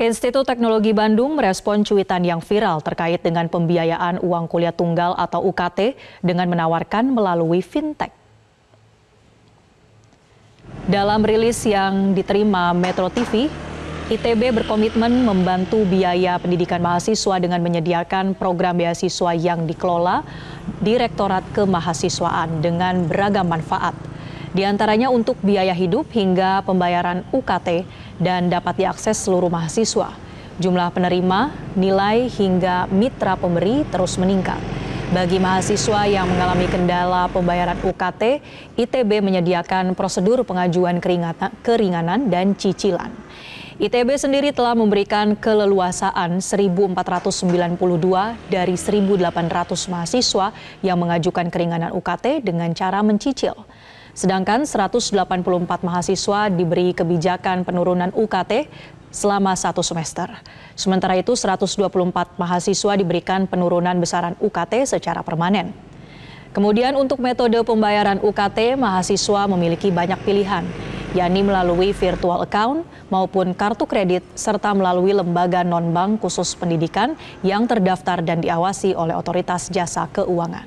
Institut Teknologi Bandung merespon cuitan yang viral terkait dengan pembiayaan uang kuliah tunggal atau UKT dengan menawarkan melalui fintech. Dalam rilis yang diterima Metro TV, ITB berkomitmen membantu biaya pendidikan mahasiswa dengan menyediakan program beasiswa yang dikelola Direktorat Kemahasiswaan dengan beragam manfaat di antaranya untuk biaya hidup hingga pembayaran UKT dan dapat diakses seluruh mahasiswa. Jumlah penerima, nilai hingga mitra pemberi terus meningkat. Bagi mahasiswa yang mengalami kendala pembayaran UKT, ITB menyediakan prosedur pengajuan keringanan dan cicilan. ITB sendiri telah memberikan keleluasaan 1.492 dari 1.800 mahasiswa yang mengajukan keringanan UKT dengan cara mencicil. Sedangkan 184 mahasiswa diberi kebijakan penurunan UKT selama satu semester. Sementara itu 124 mahasiswa diberikan penurunan besaran UKT secara permanen. Kemudian untuk metode pembayaran UKT, mahasiswa memiliki banyak pilihan, yakni melalui virtual account maupun kartu kredit serta melalui lembaga non-bank khusus pendidikan yang terdaftar dan diawasi oleh otoritas jasa keuangan.